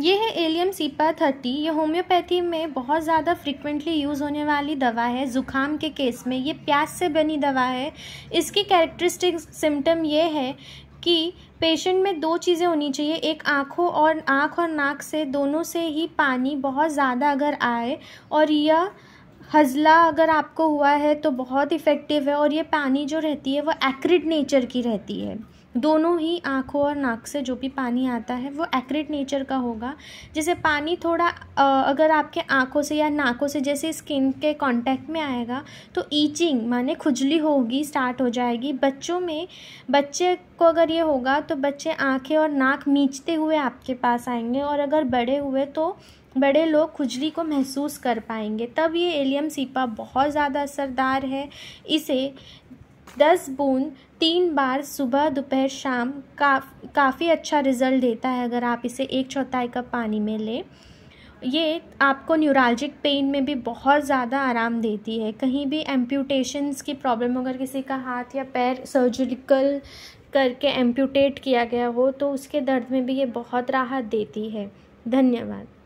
ये है allium cepa thirty ये होम्योपैथी में बहुत ज़्यादा फ्रिक्वेंटली यूज़ होने वाली दवा है ज़ुकाम के केस में ये प्यास से बनी दवा है इसकी कैरेक्टरिस्टिक सिम्टम ये है कि पेशेंट में दो चीज़ें होनी चाहिए एक आँखों और आँख और नाक से दोनों से ही पानी बहुत ज़्यादा अगर आए और यह हजला अगर आपको हुआ है तो बहुत इफ़ेक्टिव है और ये पानी जो रहती है वो एक्रिड नेचर की रहती है दोनों ही आँखों और नाक से जो भी पानी आता है वो एक्रेट नेचर का होगा जैसे पानी थोड़ा अगर आपके आँखों से या नाकों से जैसे स्किन के कांटेक्ट में आएगा तो ईचिंग माने खुजली होगी स्टार्ट हो जाएगी बच्चों में बच्चे को अगर ये होगा तो बच्चे आँखें और नाक मींचते हुए आपके पास आएंगे और अगर बड़े हुए तो बड़े लोग खुजली को महसूस कर पाएंगे तब ये एलियम सीपा बहुत ज़्यादा असरदार है इसे दस बूंद तीन बार सुबह दोपहर शाम का काफ़ी अच्छा रिज़ल्ट देता है अगर आप इसे एक चौथाई कप पानी में लें ये आपको न्यूरालजिक पेन में भी बहुत ज़्यादा आराम देती है कहीं भी एम्प्यूटेशंस की प्रॉब्लम अगर किसी का हाथ या पैर सर्जिकल करके एम्प्यूटेट किया गया हो तो उसके दर्द में भी ये बहुत राहत देती है धन्यवाद